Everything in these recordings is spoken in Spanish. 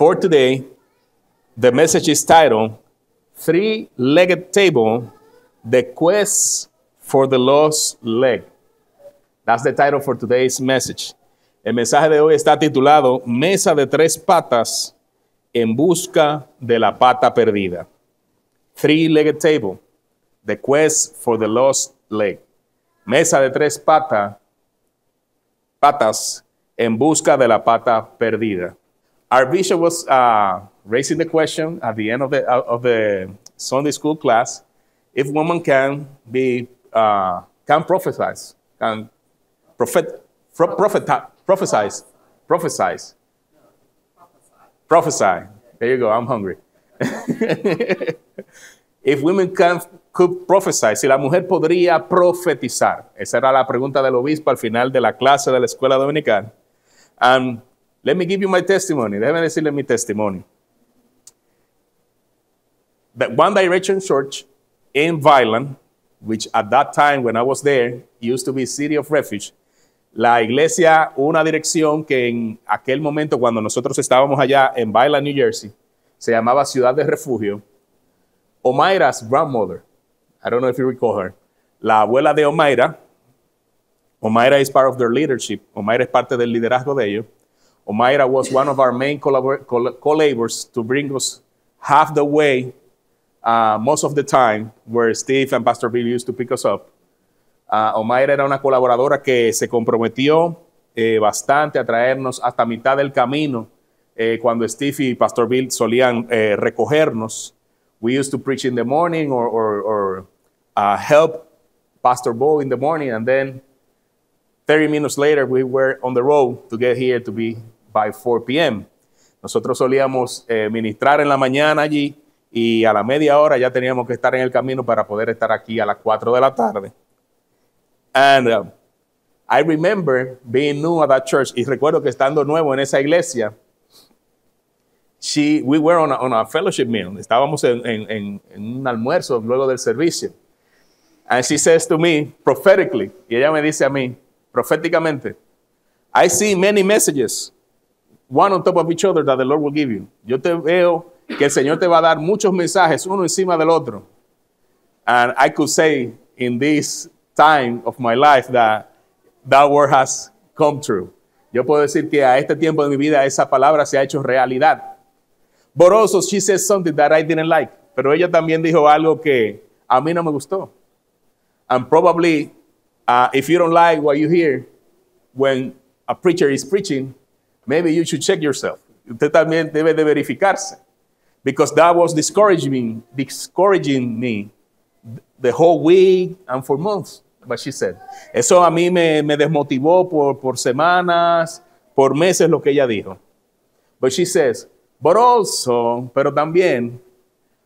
For today, the message is titled Three Legged Table The Quest for the Lost Leg. That's the title for today's message. El mensaje de hoy está titulado Mesa de tres patas en busca de la pata perdida. Three-legged table, the quest for the lost leg. Mesa de tres patas, patas en busca de la pata perdida. Our bishop was uh, raising the question at the end of the, uh, of the Sunday school class if women can be uh, can prophesy, can prophet, pro- prophet, prophesy, prophesy, prophesy. There you go. I'm hungry. if women can could prophesy, si la mujer podría profetizar. Esa era la pregunta del obispo al final de la clase de la escuela dominical. Um, Let me give you my testimony. Déjeme decirle mi testimonio. One Direction Church in Vineland, which at that time when I was there used to be City of Refuge, la iglesia, una dirección que en aquel momento cuando nosotros estábamos allá en Vineland, New Jersey, se llamaba Ciudad de Refugio. Omaira's grandmother, I don't know if you recall her, la abuela de Omaira, Omaira is part of their leadership, Omaira es parte del liderazgo de ellos. Omaira was one of our main collaborators to bring us half the way uh, most of the time where Steve and Pastor Bill used to pick us up. Uh, Omaira era una colaboradora que se comprometió eh, bastante a traernos hasta mitad del camino eh, cuando Steve y Pastor Bill solían eh, recogernos. We used to preach in the morning or, or, or uh, help Pastor Bo in the morning and then 30 minutes later, we were on the road to get here to be by 4 p.m. Nosotros solíamos eh, ministrar en la mañana allí y a la media hora ya teníamos que estar en el camino para poder estar aquí a las 4 de la tarde. And um, I remember being new at that church y recuerdo que estando nuevo en esa iglesia, she, we were on a, fellowship meal. Estábamos en, en, en un almuerzo luego del servicio. And she says to me prophetically, y ella me dice a mí, proféticamente. I see many messages, one on top of each other, that the Lord will give you. Yo te veo que el Señor te va a dar muchos mensajes, uno encima del otro. And I could say in this time of my life that that word has come true. Yo puedo decir que a este tiempo de mi vida esa palabra se ha hecho realidad. But also she said something that I didn't like. Pero ella también dijo algo que a mí no me gustó. And probably Uh, if you don't like what you hear when a preacher is preaching, maybe you should check yourself. Usted también debe de verificarse. Because that was discouraging me, discouraging me the whole week and for months, what she said. Eso a mí me, me desmotivó por, por semanas, por meses lo que ella dijo. But she says, but also, pero también,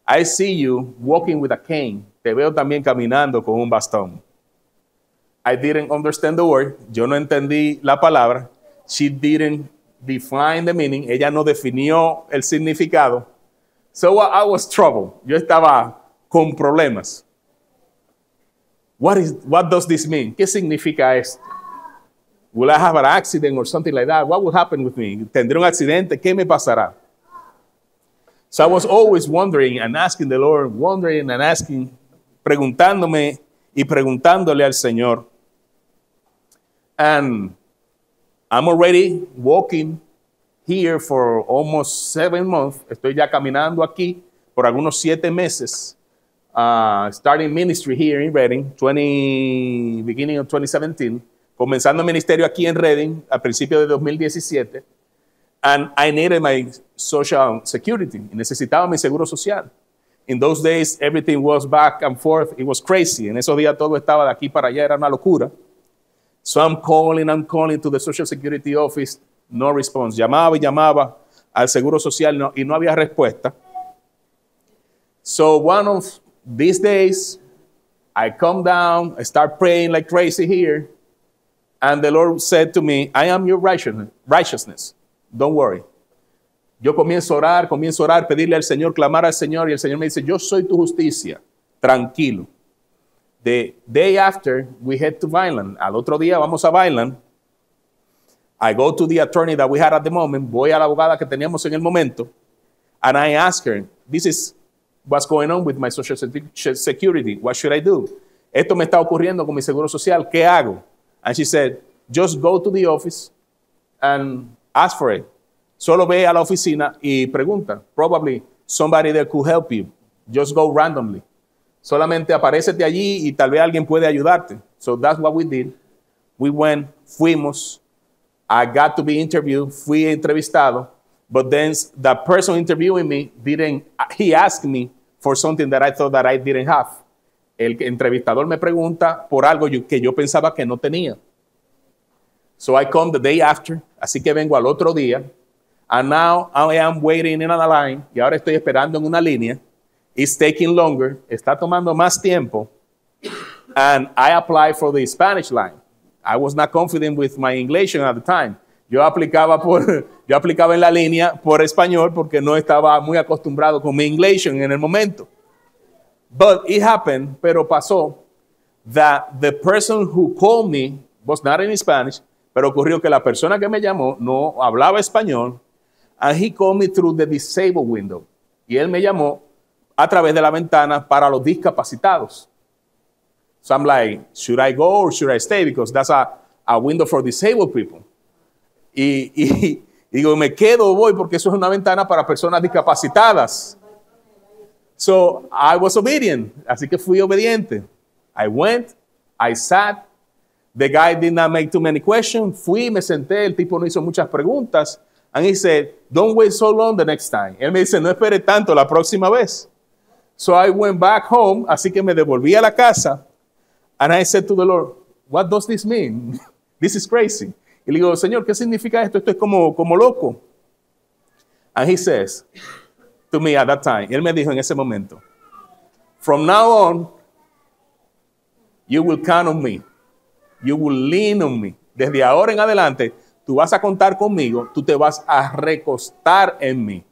I see you walking with a cane. Te veo también caminando con un bastón. I didn't understand the word. Yo no entendí la palabra. She didn't define the meaning. Ella no definió el significado. So I was troubled. Yo estaba con problemas. What, is, what does this mean? ¿Qué significa esto? Will I have an accident or something like that? What will happen with me? ¿Tendré un accidente? ¿Qué me pasará? So I was always wondering and asking the Lord, wondering and asking, preguntándome y preguntándole al Señor And I'm already walking here for almost seven months. Estoy ya caminando aquí por algunos siete meses. Uh, starting ministry here in Reading, 20, beginning of 2017. Comenzando el ministerio aquí en Reading a principios de 2017. And I needed my social security. Necesitaba mi seguro social. In those days, everything was back and forth. It was crazy. En esos días todo estaba de aquí para allá. Era una locura. So I'm calling, I'm calling to the Social Security Office, no response. Llamaba y llamaba al Seguro Social no, y no había respuesta. So one of these days, I come down, I start praying like crazy here, and the Lord said to me, I am your righteousness. Don't worry. Yo comienzo a orar, comienzo a orar, pedirle al Señor, clamar al Señor, y el Señor me dice, yo soy tu justicia, tranquilo. The day after, we head to Vineland. Al otro día vamos a Vineland. I go to the attorney that we had at the moment. Voy a la abogada que teníamos en el momento. And I ask her, this is what's going on with my social security. What should I do? Esto me está ocurriendo con mi seguro social. ¿Qué hago? And she said, just go to the office and ask for it. Solo ve a la oficina y pregunta. Probably somebody there could help you. Just go randomly. Solamente de allí y tal vez alguien puede ayudarte. So that's what we did. We went, fuimos. I got to be interviewed, fui entrevistado. But then the person interviewing me didn't, he asked me for something that I thought that I didn't have. El entrevistador me pregunta por algo que yo pensaba que no tenía. So I come the day after, así que vengo al otro día. And now I am waiting in a line, y ahora estoy esperando en una línea. It's taking longer, está tomando más tiempo. And I applied for the Spanish line. I was not confident with my English at the time. Yo aplicaba, por, yo aplicaba en la línea por español porque no estaba muy acostumbrado con mi English en el momento. But it happened, pero pasó, that the person who called me was not in Spanish, pero ocurrió que la persona que me llamó no hablaba español, and he called me through the disabled window. Y él me llamó a través de la ventana para los discapacitados. So I'm like, should I go or should I stay? Because that's a, a window for disabled people. Y, y, digo, me quedo o voy porque eso es una ventana para personas discapacitadas. So I was obedient. Así que fui obediente. I went, I sat. The guy did not make too many questions. Fui, me senté. El tipo no hizo muchas preguntas. And he said, don't wait so long the next time. Él me dice, no espere tanto la próxima vez. So I went back home, así que me devolví a la casa. And I said to the Lord, what does this mean? this is crazy. Y le digo, Señor, ¿qué significa esto? Esto es como, como loco. And he says to me at that time, él me dijo en ese momento, from now on, you will count on me. You will lean on me. Desde ahora en adelante, tú vas a contar conmigo, tú te vas a recostar en mí.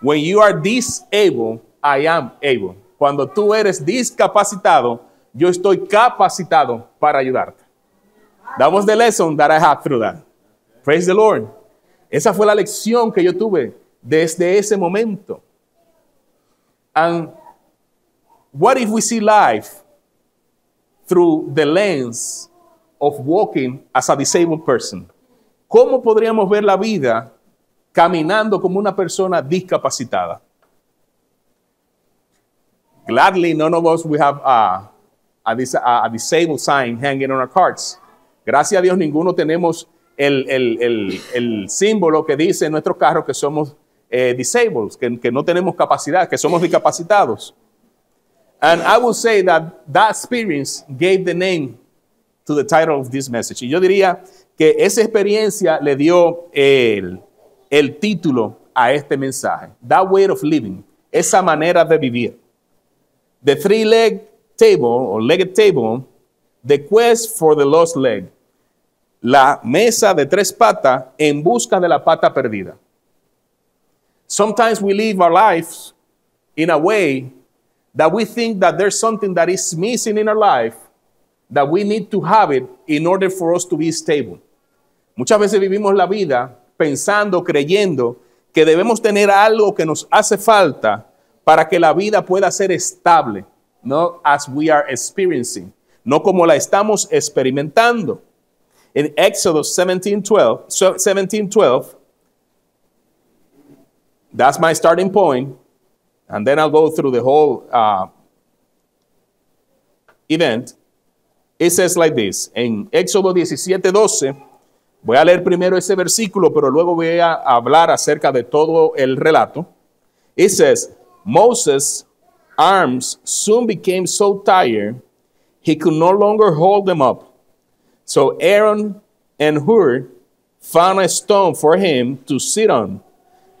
When you are disabled, I am able. Cuando tú eres discapacitado, yo estoy capacitado para ayudarte. Damos was the lesson that through that. Praise the Lord. Esa fue la lección que yo tuve desde ese momento. And what if we see life through the lens of walking as a disabled person? ¿Cómo podríamos ver la vida caminando como una persona discapacitada? Gladly, none of us, we have a, a, dis a disabled sign hanging on our carts. Gracias a Dios, ninguno tenemos el, el, el, el símbolo que dice en nuestros carros que somos eh, disabled, que, que no tenemos capacidad, que somos discapacitados. And I would say that that experience gave the name to the title of this message. Y yo diría que esa experiencia le dio el, el título a este mensaje. That way of living, esa manera de vivir. the three leg table or legged table, the quest for the lost leg, la mesa de tres patas en busca de la pata perdida. Sometimes we live our lives in a way that we think that there's something that is missing in our life that we need to have it in order for us to be stable. Muchas veces vivimos la vida pensando, creyendo que debemos tener algo que nos hace falta para que la vida pueda ser estable, no as we are experiencing, no como la estamos experimentando. En Éxodo 17.12. 12, 17, 12, that's my starting point, and then I'll go through the whole uh, event. It says like this, en Éxodo 17.12. Voy a leer primero ese versículo, pero luego voy a hablar acerca de todo el relato. It says, Moses' arms soon became so tired he could no longer hold them up. So Aaron and Hur found a stone for him to sit on.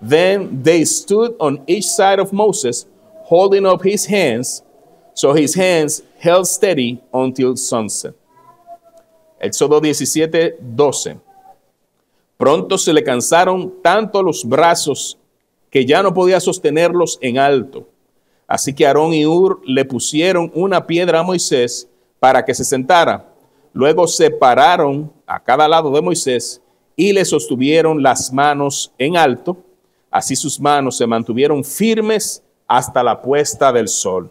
Then they stood on each side of Moses, holding up his hands, so his hands held steady until sunset. Éxodo 17, 12. Pronto se le cansaron tanto los brazos que ya no podía sostenerlos en alto. Así que Aarón y Ur le pusieron una piedra a Moisés para que se sentara. Luego se pararon a cada lado de Moisés y le sostuvieron las manos en alto. Así sus manos se mantuvieron firmes hasta la puesta del sol.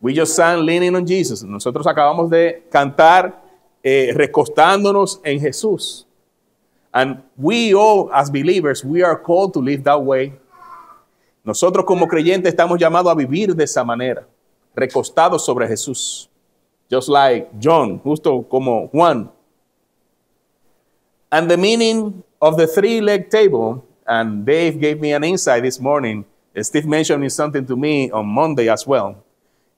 We just sang leaning on Jesus. Nosotros acabamos de cantar eh, recostándonos en Jesús. And we all, as believers, we are called to live that way. Nosotros como creyentes estamos llamados a vivir de esa manera, recostados sobre Jesús. Just like John, justo como Juan. And the meaning of the 3 legged table, and Dave gave me an insight this morning. Steve mentioned something to me on Monday as well.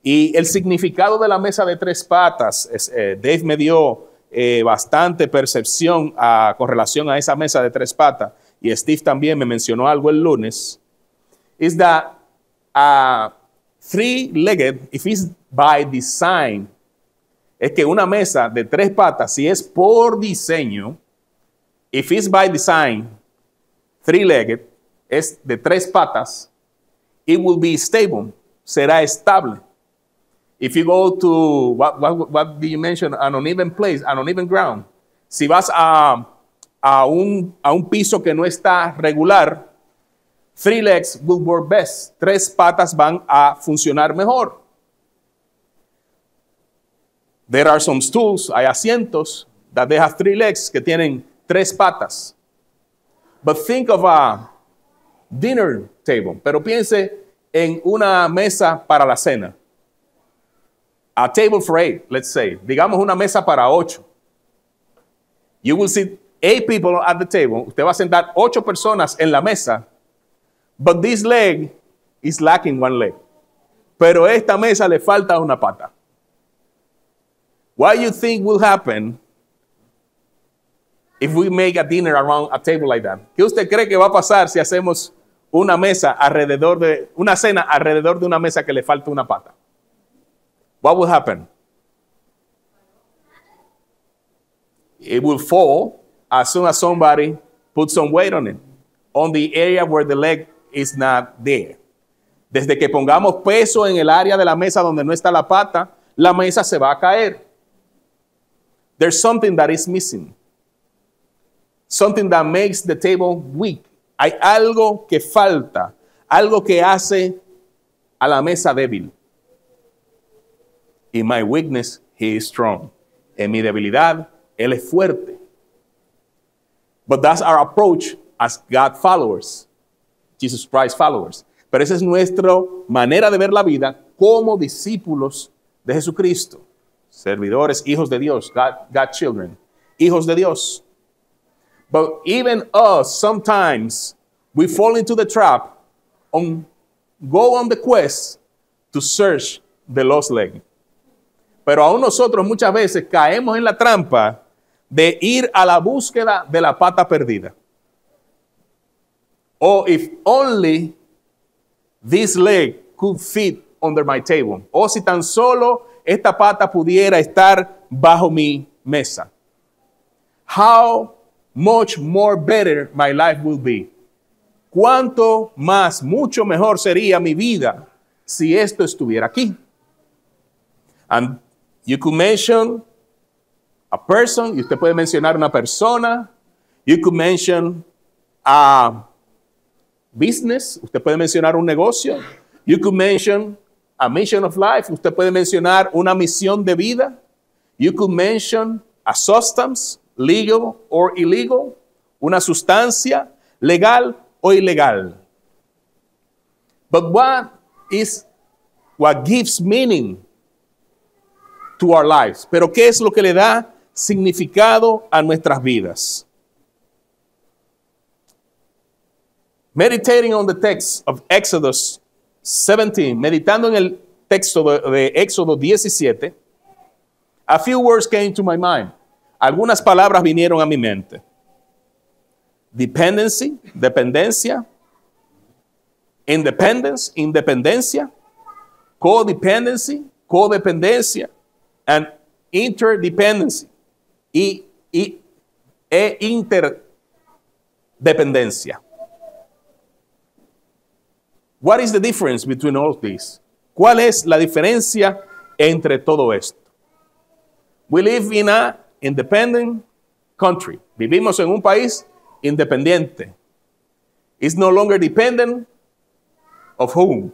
Y el significado de la mesa de tres patas, eh, Dave me dio Eh, bastante percepción con relación a esa mesa de tres patas, y Steve también me mencionó algo el lunes, is a three-legged, if it's by design, es que una mesa de tres patas, si es por diseño, if it's by design, three-legged, es de tres patas, it will be stable, será estable. If you go to, what, what, did you mention? An uneven place, an uneven ground. Si vas a, a, un, a un piso que no está regular, three legs will work best. Tres patas van a funcionar mejor. There are some stools, hay asientos that they have three legs, que tienen tres patas. But think of a dinner table. Pero piense en una mesa para la cena a table for eight, let's say, digamos una mesa para ocho. You will sit eight people at the table. Usted va a sentar ocho personas en la mesa. But this leg is lacking one leg. Pero esta mesa le falta una pata. What do you think will happen if we make a dinner around a table like that? ¿Qué usted cree que va a pasar si hacemos una mesa alrededor de una cena alrededor de una mesa que le falta una pata? what will happen? It will fall as soon as somebody puts some weight on it, on the area where the leg is not there. Desde que pongamos peso en el área de la mesa donde no está la pata, la mesa se va a caer. There's something that is missing. Something that makes the table weak. Hay algo que falta, algo que hace a la mesa débil. In my weakness, he is strong. En mi debilidad, él es fuerte. But that's our approach as God followers, Jesus Christ followers. Pero esa es nuestra manera de ver la vida como discípulos de Jesucristo. Servidores, hijos de Dios, God, God children, hijos de Dios. But even us, sometimes, we fall into the trap on go on the quest to search the lost leg. Pero aún nosotros muchas veces caemos en la trampa de ir a la búsqueda de la pata perdida. O if only this leg could fit under my table. O si tan solo esta pata pudiera estar bajo mi mesa. How much more better my life will be. Cuánto más, mucho mejor sería mi vida si esto estuviera aquí. You could mention a person, usted puede mencionar una persona. You could mention a business, usted puede mencionar un negocio. You could mention a mission of life, usted puede mencionar una misión de vida. You could mention a substance, legal or illegal, una sustancia legal o ilegal. But what is what gives meaning to our lives. Pero ¿qué es lo que le da significado a nuestras vidas? Meditating on the text of Exodus 17, meditando en el texto de, Éxodo 17, a few words came to my mind. Algunas palabras vinieron a mi mente. Dependency, dependencia, independence, independencia, codependency, codependencia, and interdependency y, y, e interdependencia. What is the difference between all these? ¿Cuál es la diferencia entre todo esto? We live in an independent country. Vivimos en un país independiente. It's no longer dependent of whom?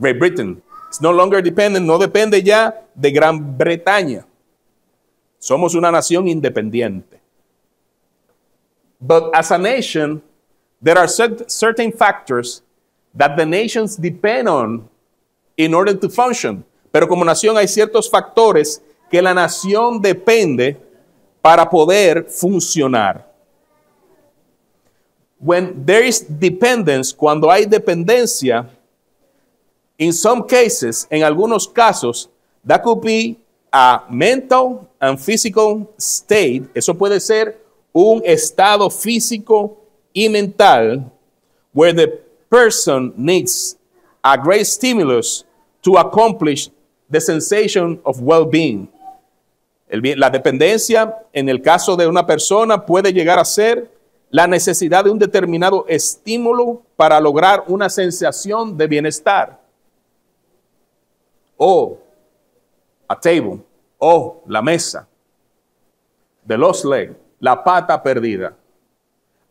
Great Britain. no longer dependent, no depende ya de Gran Bretaña. Somos una nación independiente. But as a nation, there are certain factors that the nations depend on in order to function. Pero como nación hay ciertos factores que la nación depende para poder funcionar. When there is dependence, cuando hay dependencia, In some cases, en algunos casos, that a mental and physical state. Eso puede ser un estado físico y mental where the person needs a great stimulus to accomplish the sensation of well-being. La dependencia, en el caso de una persona, puede llegar a ser la necesidad de un determinado estímulo para lograr una sensación de bienestar o a table o la mesa. The lost leg, la pata perdida.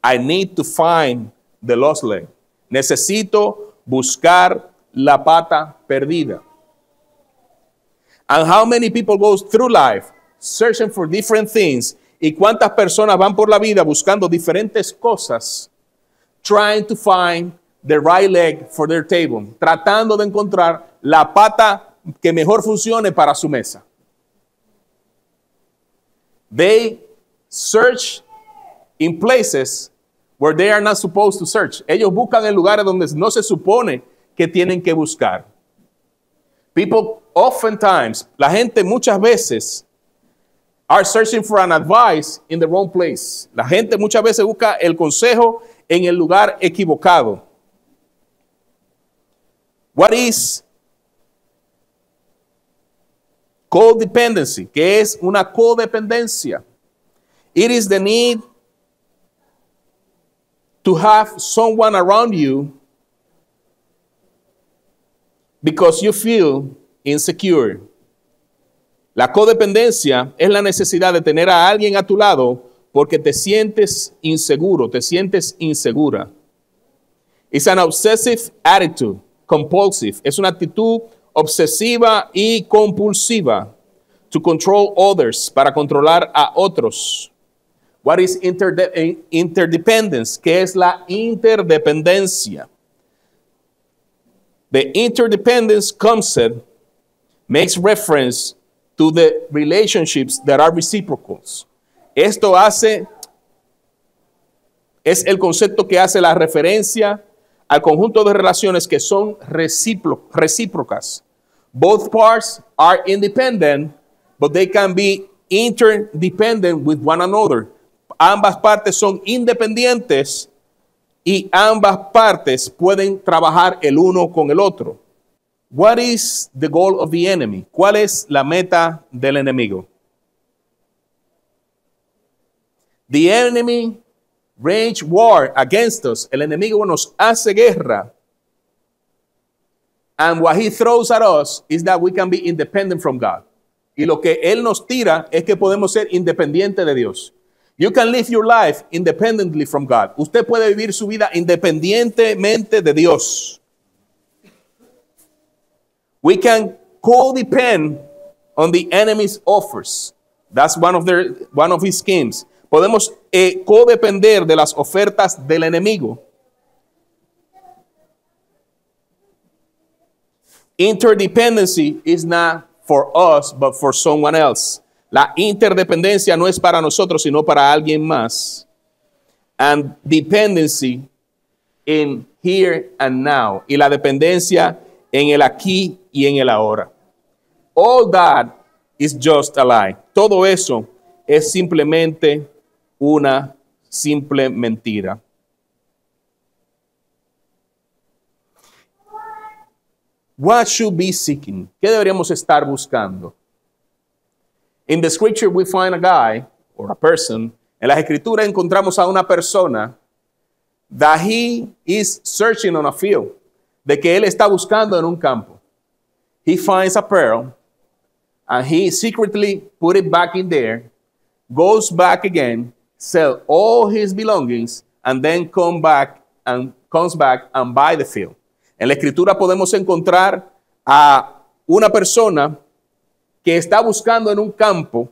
I need to find the lost leg. Necesito buscar la pata perdida. And how many people go through life searching for different things? ¿Y cuántas personas van por la vida buscando diferentes cosas? Trying to find the right leg for their table. Tratando de encontrar la pata que mejor funcione para su mesa. They search in places where they are not supposed to search. Ellos buscan en lugares donde no se supone que tienen que buscar. People oftentimes, la gente muchas veces are searching for an advice in the wrong place. La gente muchas veces busca el consejo en el lugar equivocado. What is codependency, que es una codependencia. It is the need to have someone around you because you feel insecure. La codependencia es la necesidad de tener a alguien a tu lado porque te sientes inseguro, te sientes insegura. It's an obsessive attitude, compulsive. Es una actitud obsesiva y compulsiva. To control others, para controlar a otros. What is eh, interdependence? ¿Qué es la interdependencia? The interdependence concept makes reference to the relationships that are reciprocals. Esto hace, es el concepto que hace la referencia al conjunto de relaciones que son recíprocas. Both parts are independent, but they can be interdependent with one another. Ambas partes son independientes y ambas partes pueden trabajar el uno con el otro. What is the goal of the enemy? ¿Cuál es la meta del enemigo? The enemy rage war against us. El enemigo nos hace guerra. And what he throws at us is that we can be independent from God. Y lo que él nos tira es que podemos ser independientes de Dios. You can live your life independently from God. Usted puede vivir su vida independientemente de Dios. We can co-depend on the enemy's offers. That's one of their one of his schemes. podemos eh, codepender de las ofertas del enemigo. Interdependency is not for us, but for someone else. La interdependencia no es para nosotros, sino para alguien más. And dependency in here and now. Y la dependencia en el aquí y en el ahora. All that is just a lie. Todo eso es simplemente una simple mentira. What should be seeking? ¿Qué deberíamos estar buscando? In the scripture we find a guy or a person. En las escrituras encontramos a una persona that he is searching on a field, de que él está buscando en un campo. He finds a pearl and he secretly put it back in there, goes back again sell all his belongings, and then come back and comes back and buy the field. En la escritura podemos encontrar a una persona que está buscando en un campo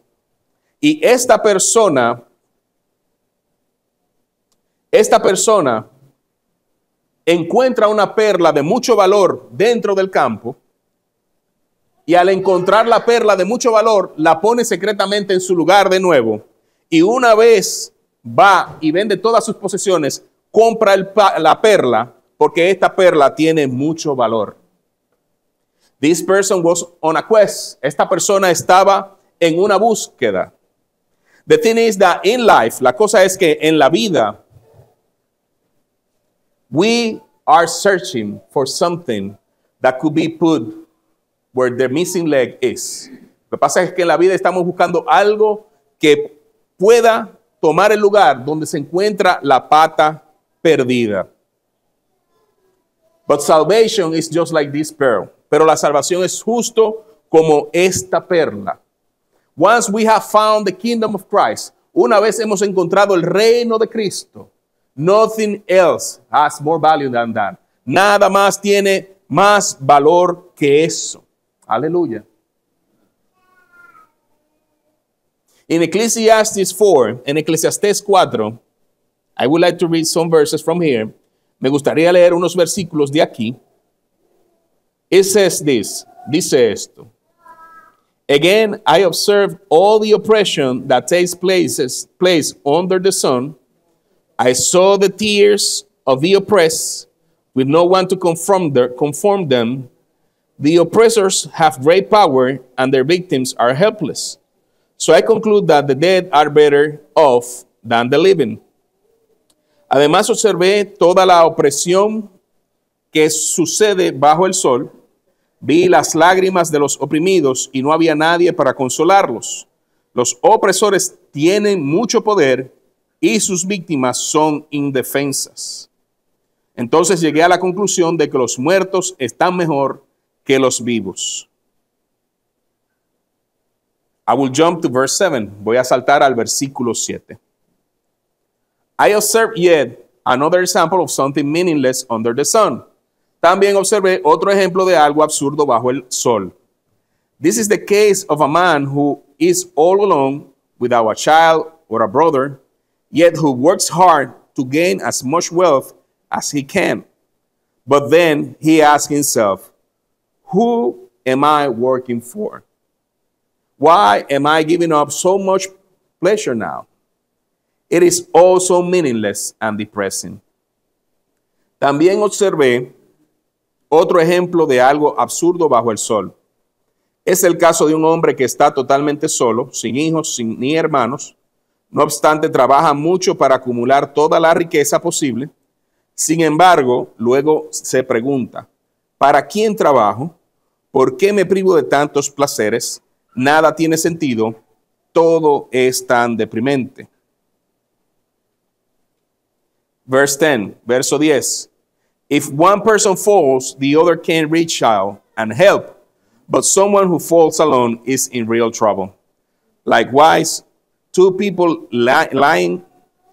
y esta persona, esta persona encuentra una perla de mucho valor dentro del campo y al encontrar la perla de mucho valor la pone secretamente en su lugar de nuevo y una vez va y vende todas sus posesiones, compra la perla porque esta perla tiene mucho valor. This person was on a quest. Esta persona estaba en una búsqueda. The thing is that in life, la cosa es que en la vida, we are searching for something that could be put where the missing leg is. Lo que pasa es que en la vida estamos buscando algo que pueda tomar el lugar donde se encuentra la pata perdida. But salvation is just like this pearl. Pero la salvación es justo como esta perla. Once we have found the kingdom of Christ, una vez hemos encontrado el reino de Cristo, nothing else has more value than that. Nada más tiene más valor que eso. Aleluya. In Ecclesiastes 4 in Ecclesiastes 4, I would like to read some verses from here. Me gustaría leer unos versículos de aquí. It says this, dice esto. Again, I observed all the oppression that takes place, place under the sun. I saw the tears of the oppressed with no one to conform, their, conform them. The oppressors have great power and their victims are helpless. So I conclude that the dead are better off than the living. Además observé toda la opresión que sucede bajo el sol. Vi las lágrimas de los oprimidos y no había nadie para consolarlos. Los opresores tienen mucho poder y sus víctimas son indefensas. Entonces llegué a la conclusión de que los muertos están mejor que los vivos. I will jump to verse 7. Voy a saltar al versículo 7. I observed yet another example of something meaningless under the sun. También observé otro ejemplo de algo absurdo bajo el sol. This is the case of a man who is all alone without a child or a brother, yet who works hard to gain as much wealth as he can. But then he asks himself, Who am I working for? Why am I giving up so much pleasure now? It is all so meaningless and depressing. También observé otro ejemplo de algo absurdo bajo el sol. Es el caso de un hombre que está totalmente solo, sin hijos, sin, ni hermanos. No obstante, trabaja mucho para acumular toda la riqueza posible. Sin embargo, luego se pregunta, ¿para quién trabajo? ¿Por qué me privo de tantos placeres? nada tiene sentido, todo es tan deprimente. Verse 10, verso 10. If one person falls, the other can reach out and help, but someone who falls alone is in real trouble. Likewise, two people li lying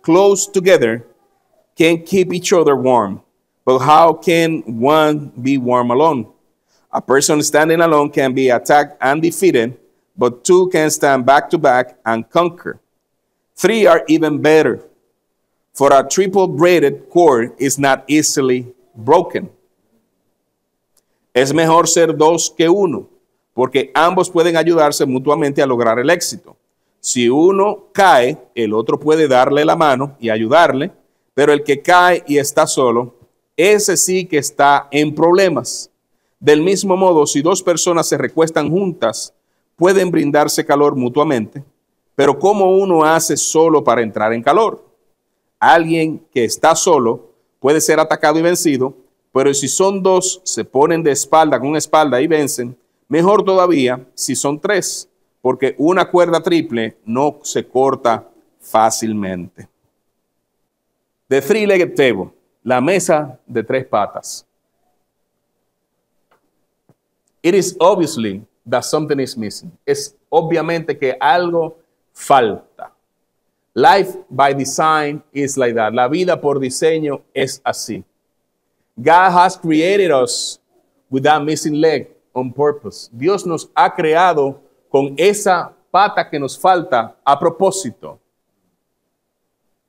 close together can keep each other warm, but how can one be warm alone? A person standing alone can be attacked and defeated, but two can stand back to back and conquer. Three are even better, for a triple braided cord is not easily broken. Es mejor ser dos que uno, porque ambos pueden ayudarse mutuamente a lograr el éxito. Si uno cae, el otro puede darle la mano y ayudarle, pero el que cae y está solo, ese sí que está en problemas. Del mismo modo, si dos personas se recuestan juntas, pueden brindarse calor mutuamente, pero ¿cómo uno hace solo para entrar en calor? Alguien que está solo puede ser atacado y vencido, pero si son dos, se ponen de espalda con espalda y vencen, mejor todavía si son tres, porque una cuerda triple no se corta fácilmente. The Three-Legged Table, la mesa de tres patas. It is obviously that something is missing. Es obviamente que algo falta. Life by design is like that. La vida por diseño es así. God has created us with that missing leg on purpose. Dios nos ha creado con esa pata que nos falta a propósito.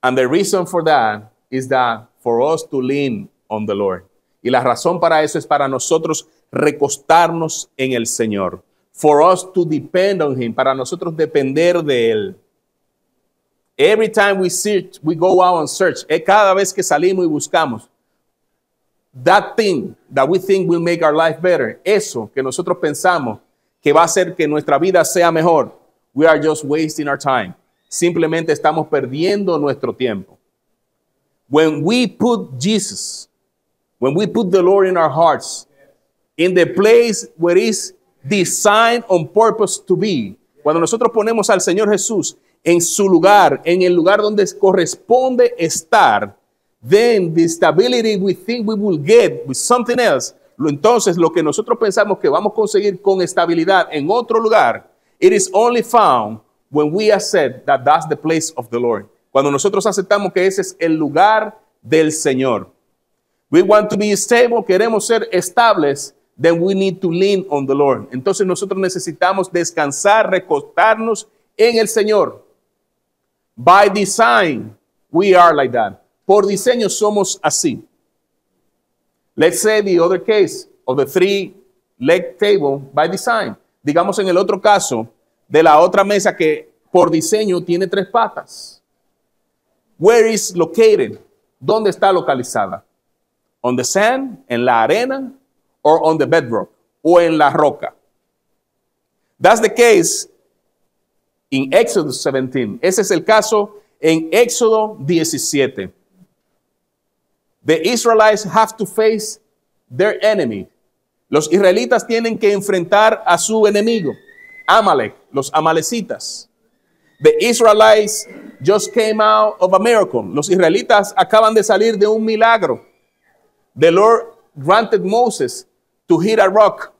And the reason for that is that for us to lean on the Lord. Y la razón para eso es para nosotros recostarnos en el Señor for us to depend on Him, para nosotros depender de Él. Every time we search, we go out and search. Eh, cada vez que salimos y buscamos, that thing that we think will make our life better, eso que nosotros pensamos que va a hacer que nuestra vida sea mejor, we are just wasting our time. Simplemente estamos perdiendo nuestro tiempo. When we put Jesus, when we put the Lord in our hearts, in the place where is designed on purpose to be, cuando nosotros ponemos al Señor Jesús en su lugar, en el lugar donde corresponde estar, then the stability we think we will get with something else, entonces lo que nosotros pensamos que vamos a conseguir con estabilidad en otro lugar, it is only found when we accept that that's the place of the Lord. Cuando nosotros aceptamos que ese es el lugar del Señor. We want to be stable, queremos ser estables then we need to lean on the Lord. Entonces nosotros necesitamos descansar, recostarnos en el Señor. By design, we are like that. Por diseño somos así. Let's say the other case of the three leg table by design. Digamos en el otro caso de la otra mesa que por diseño tiene tres patas. Where is located? ¿Dónde está localizada? On the sand, en la arena, or on the bedrock, o en la roca. That's the case in Exodus 17. Ese es el caso en Éxodo 17. The Israelites have to face their enemy. Los israelitas tienen que enfrentar a su enemigo, Amalek, los amalecitas. The Israelites just came out of a miracle. Los israelitas acaban de salir de un milagro. The Lord granted Moses to hit a rock,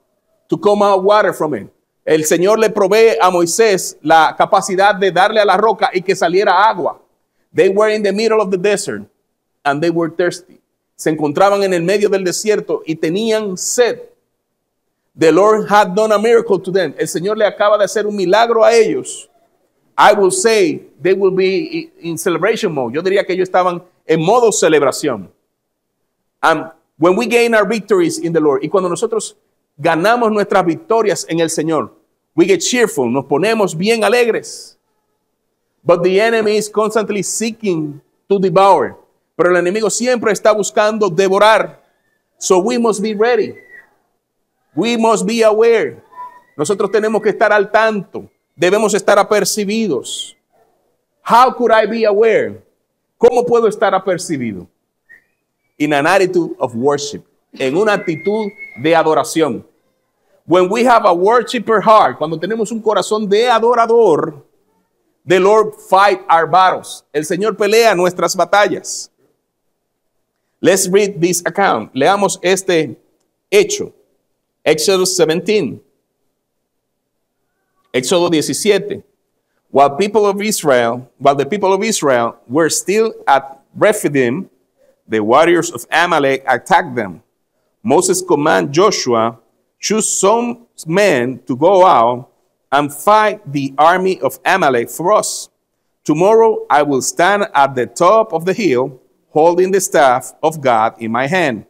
to come out water from it. El Señor le provee a Moisés la capacidad de darle a la roca y que saliera agua. They were in the middle of the desert and they were thirsty. Se encontraban en el medio del desierto y tenían sed. The Lord had done a miracle to them. El Señor le acaba de hacer un milagro a ellos. I will say they will be in celebration mode. Yo diría que ellos estaban en modo celebración. And When we gain our victories in the Lord. Y cuando nosotros ganamos nuestras victorias en el Señor, we get cheerful, nos ponemos bien alegres. But the enemy is constantly seeking to devour. Pero el enemigo siempre está buscando devorar. So we must be ready. We must be aware. Nosotros tenemos que estar al tanto. Debemos estar apercibidos. How could I be aware? ¿Cómo puedo estar apercibido? in an attitude of worship, en una actitud de adoración. When we have a worshiper heart, cuando tenemos un corazón de adorador, the Lord fight our battles. El Señor pelea nuestras batallas. Let's read this account. Leamos este hecho. Éxodo 17. Éxodo 17. While people of Israel, while the people of Israel were still at Rephidim, the warriors of Amalek attacked them. Moses commanded Joshua, choose some men to go out and fight the army of Amalek for us. Tomorrow I will stand at the top of the hill holding the staff of God in my hand.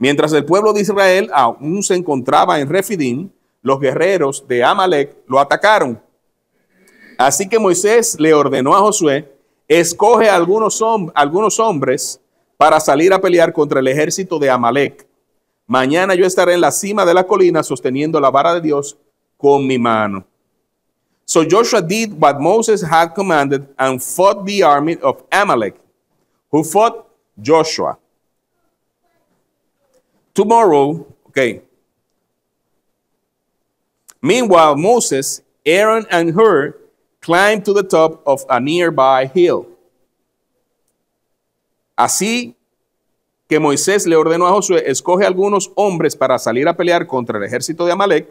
Mientras el pueblo de Israel aún se encontraba en Refidim, los guerreros de Amalek lo atacaron. Así que Moisés le ordenó a Josué escoge algunos, algunos hombres para salir a pelear contra el ejército de Amalek. Mañana yo estaré en la cima de la colina sosteniendo la vara de Dios con mi mano. So Joshua did what Moses had commanded and fought the army of Amalek, who fought Joshua. Tomorrow, okay. Meanwhile, Moses, Aaron, and Hur Climb to the top of a nearby hill. Así que Moisés le ordenó a Josué, escoge algunos hombres para salir a pelear contra el ejército de Amalek.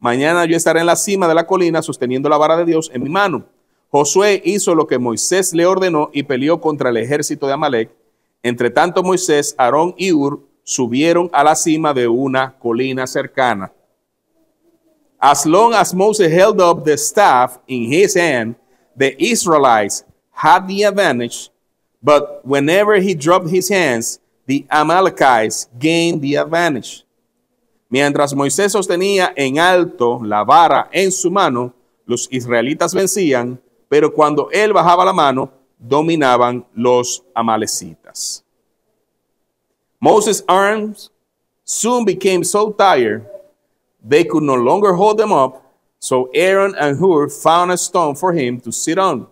Mañana yo estaré en la cima de la colina sosteniendo la vara de Dios en mi mano. Josué hizo lo que Moisés le ordenó y peleó contra el ejército de Amalek. Entre tanto Moisés, Aarón y Ur subieron a la cima de una colina cercana. As long as Moses held up the staff in his hand, the Israelites had the advantage, but whenever he dropped his hands, the Amalekites gained the advantage. Mientras Moisés sostenía en alto la vara en su mano, los israelitas vencían, pero cuando él bajaba la mano, dominaban los amalecitas. Moses' arms soon became so tired They could no longer hold them up, so Aaron and Hur found a stone for him to sit on.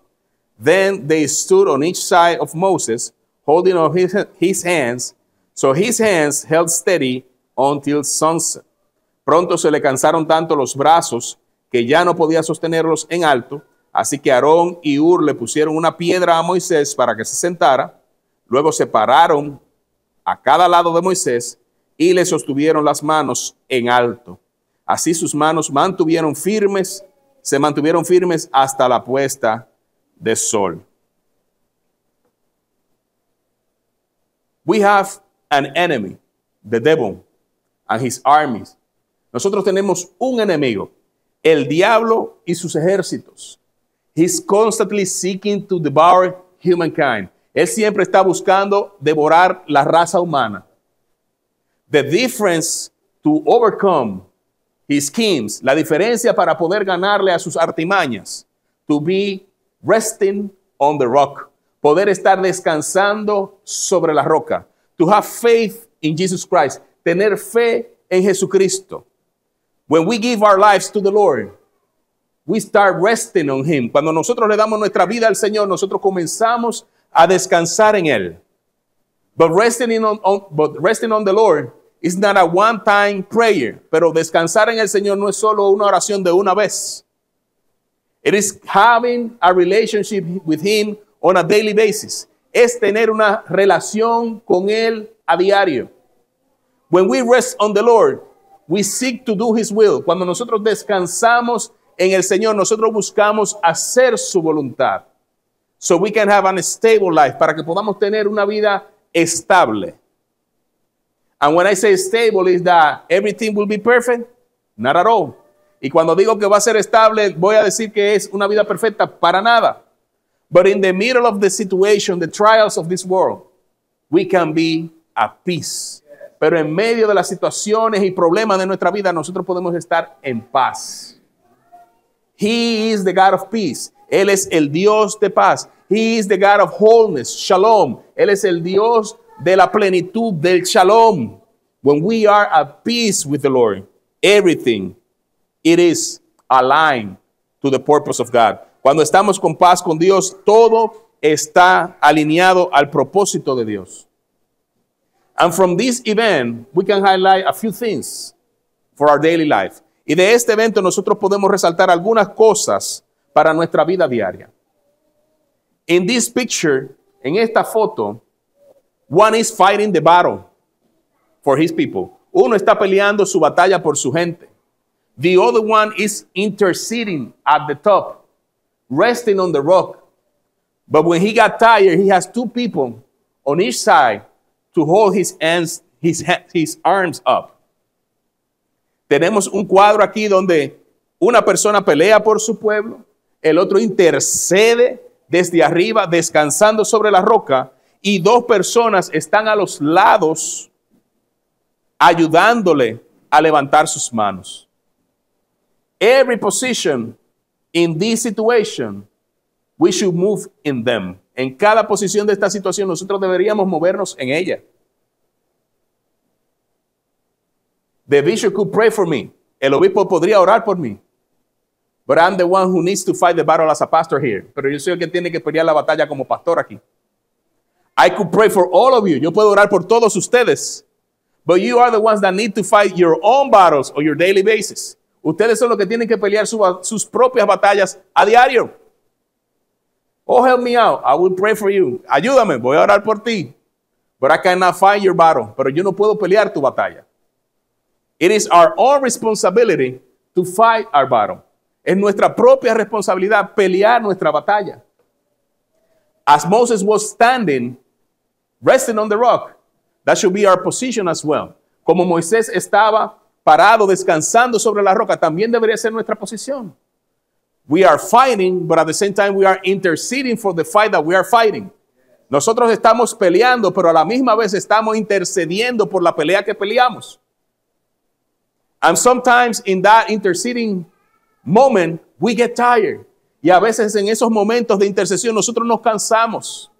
Then they stood on each side of Moses, holding up his, his hands, so his hands held steady until sunset. Pronto se le cansaron tanto los brazos que ya no podía sostenerlos en alto, así que Aarón y Hur le pusieron una piedra a Moisés para que se sentara. Luego se pararon a cada lado de Moisés y le sostuvieron las manos en alto. Así sus manos mantuvieron firmes, se mantuvieron firmes hasta la puesta de sol. We have an enemy, the devil and his armies. Nosotros tenemos un enemigo, el diablo y sus ejércitos. He's constantly seeking to devour humankind. Él siempre está buscando devorar la raza humana. The difference to overcome his schemes, la diferencia para poder ganarle a sus artimañas. To be resting on the rock, poder estar descansando sobre la roca. To have faith in Jesus Christ, tener fe en Jesucristo. When we give our lives to the Lord, we start resting on him. Cuando nosotros le damos nuestra vida al Señor, nosotros comenzamos a descansar en él. But resting on, but resting on the Lord It's not a one-time prayer, pero descansar en el Señor no es solo una oración de una vez. It is having a relationship with Him on a daily basis. Es tener una relación con Él a diario. When we rest on the Lord, we seek to do His will. Cuando nosotros descansamos en el Señor, nosotros buscamos hacer su voluntad. So we can have an stable life, para que podamos tener una vida estable. And when I say stable is that everything will be perfect, not at all. Y cuando digo que va a ser estable, voy a decir que es una vida perfecta para nada. But in the middle of the situation, the trials of this world, we can be at peace. Pero en medio de las situaciones y problemas de nuestra vida, nosotros podemos estar en paz. He is the God of peace. Él es el Dios de paz. He is the God of wholeness, shalom. Él es el Dios de la plenitud del shalom. When we are at peace with the Lord, everything, it is aligned to the purpose of God. Cuando estamos con paz con Dios, todo está alineado al propósito de Dios. And from this event, we can highlight a few things for our daily life. Y de este evento nosotros podemos resaltar algunas cosas para nuestra vida diaria. In this picture, en esta foto, One is fighting the battle for his people. Uno está peleando su batalla por su gente. The other one is interceding at the top, resting on the rock. But when he got tired, he has two people on each side to hold his hands, his, arms up. Tenemos un cuadro aquí donde una persona pelea por su pueblo, el otro intercede desde arriba, descansando sobre la roca, y dos personas están a los lados ayudándole a levantar sus manos. Every position in this situation, we should move in them. En cada posición de esta situación nosotros deberíamos movernos en ella. The bishop could pray for me. El obispo podría orar por mí. But I'm the one who needs to fight the battle as a pastor here. Pero yo soy el que tiene que pelear la batalla como pastor aquí. I could pray for all of you. Yo puedo orar por todos ustedes. But you are the ones that need to fight your own battles on your daily basis. Ustedes son los que tienen que pelear sus propias batallas a diario. Oh, help me out. I will pray for you. Ayúdame, voy a orar por ti. But I cannot fight your battle. Pero yo no puedo pelear tu batalla. It is our own responsibility to fight our battle. Es nuestra propia responsabilidad pelear nuestra batalla. As Moses was standing resting on the rock. That should be our position as well. Como Moisés estaba parado, descansando sobre la roca, también debería ser nuestra posición. We are fighting, but at the same time we are interceding for the fight that we are fighting. Nosotros estamos peleando, pero a la misma vez estamos intercediendo por la pelea que peleamos. And sometimes in that interceding moment, we get tired. Y a veces en esos momentos de intercesión nosotros nos cansamos.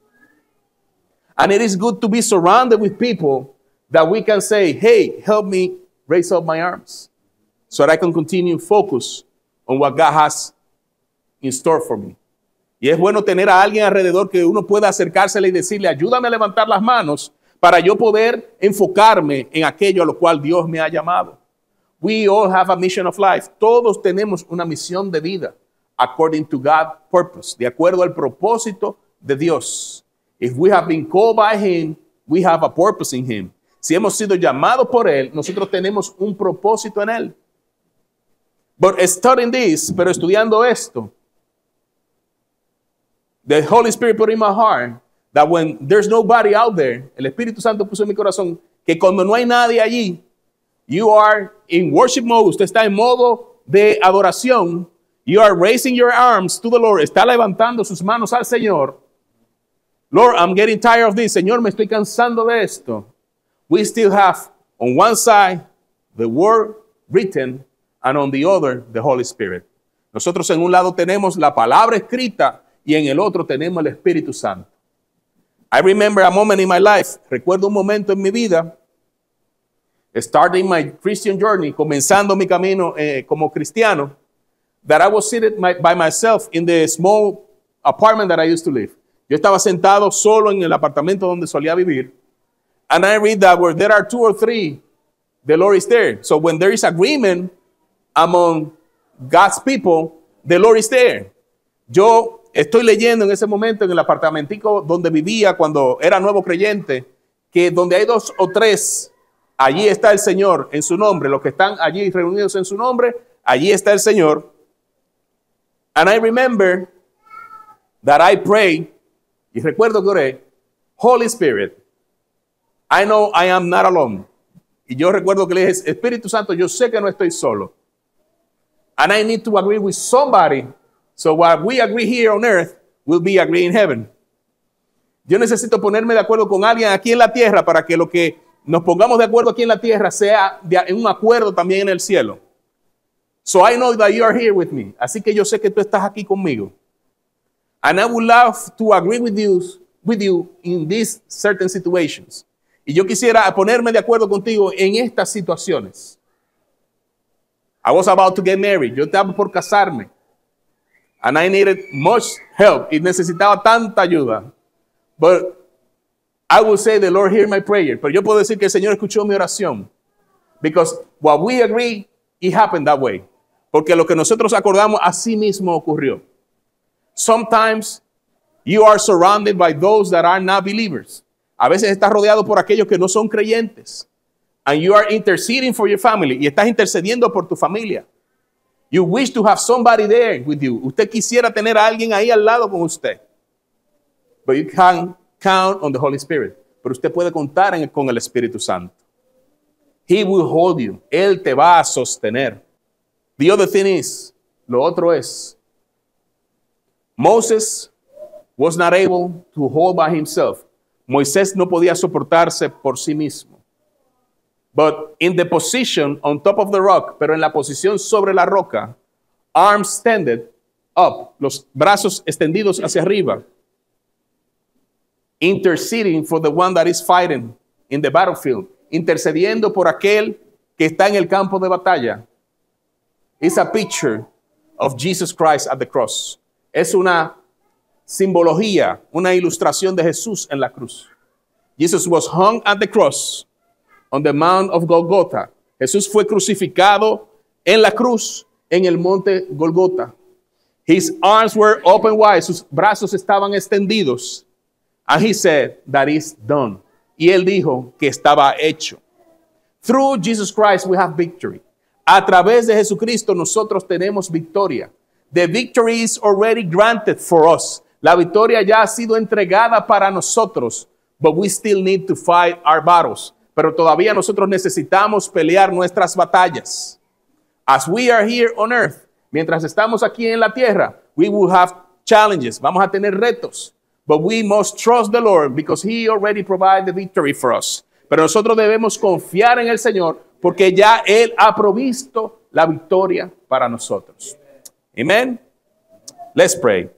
And it is good to be surrounded with people that we can say, hey, help me raise up my arms so that I can continue focus on what God has in store for me. Y es bueno tener a alguien alrededor que uno pueda acercársele y decirle, ayúdame a levantar las manos para yo poder enfocarme en aquello a lo cual Dios me ha llamado. We all have a mission of life. Todos tenemos una misión de vida according to God's purpose, de acuerdo al propósito de Dios. If we have been called by Him, we have a purpose in Him. Si hemos sido llamados por Él, nosotros tenemos un propósito en Él. But studying this, pero estudiando esto, the Holy Spirit put in my heart that when there's nobody out there, el Espíritu Santo puso en mi corazón que cuando no hay nadie allí, you are in worship mode, usted está en modo de adoración, you are raising your arms to the Lord, está levantando sus manos al Señor, Lord, I'm getting tired of this. Señor, me estoy cansando de esto. We still have on one side the word written and on the other the Holy Spirit. Nosotros en un lado tenemos la palabra escrita y en el otro tenemos el Espíritu Santo. I remember a moment in my life. Recuerdo un momento en mi vida, starting my Christian journey, comenzando mi camino eh, como cristiano, that I was seated by myself in the small apartment that I used to live. Yo estaba sentado solo en el apartamento donde solía vivir. And I read that where there are two or three, the Lord is there. So when there is agreement among God's people, the Lord is there. Yo estoy leyendo en ese momento en el apartamentico donde vivía cuando era nuevo creyente, que donde hay dos o tres, allí está el Señor en su nombre. Los que están allí reunidos en su nombre, allí está el Señor. And I remember that I pray. Y recuerdo que oré, Holy Spirit, I know I am not alone. Y yo recuerdo que le dije, Espíritu Santo, yo sé que no estoy solo. And I need to agree with somebody. So what we agree here on earth will be agreed in heaven. Yo necesito ponerme de acuerdo con alguien aquí en la tierra para que lo que nos pongamos de acuerdo aquí en la tierra sea en un acuerdo también en el cielo. So I know that you are here with me. Así que yo sé que tú estás aquí conmigo. And I would love to agree with you, with you in these certain situations. Y yo quisiera ponerme de acuerdo contigo en estas situaciones. I was about to get married. Yo estaba por casarme. And I needed much help. Y necesitaba tanta ayuda. But I will say the Lord hear my prayer. Pero yo puedo decir que el Señor escuchó mi oración. Because what we agree, it happened that way. Porque lo que nosotros acordamos, así mismo ocurrió. Sometimes you are surrounded by those that are not believers. A veces estás rodeado por aquellos que no son creyentes. And you are interceding for your family. Y estás intercediendo por tu familia. You wish to have somebody there with you. Usted quisiera tener a alguien ahí al lado con usted. But you can count on the Holy Spirit. Pero usted puede contar con el Espíritu Santo. He will hold you. Él te va a sostener. The other thing is, lo otro es, Moses was not able to hold by himself. Moisés no podía soportarse por sí mismo. But in the position on top of the rock, pero en la posición sobre la roca, arms extended up, los brazos extendidos hacia arriba, interceding for the one that is fighting in the battlefield, intercediendo por aquel que está en el campo de batalla. It's a picture of Jesus Christ at the cross. es una simbología, una ilustración de Jesús en la cruz. Jesus was hung at the cross on the Mount of Golgotha. Jesús fue crucificado en la cruz en el monte Golgotha. His arms were open wide, sus brazos estaban extendidos. And he said, That is done. Y él dijo que estaba hecho. Through Jesus Christ we have victory. A través de Jesucristo nosotros tenemos victoria. The victory is already granted for us. La victoria ya ha sido entregada para nosotros, but we still need to fight our battles. Pero todavía nosotros necesitamos pelear nuestras batallas. As we are here on earth, mientras estamos aquí en la tierra, we will have challenges, vamos a tener retos. But we must trust the Lord because he already provided the victory for us. Pero nosotros debemos confiar en el Señor porque ya él ha provisto la victoria para nosotros. Amen? Let's pray.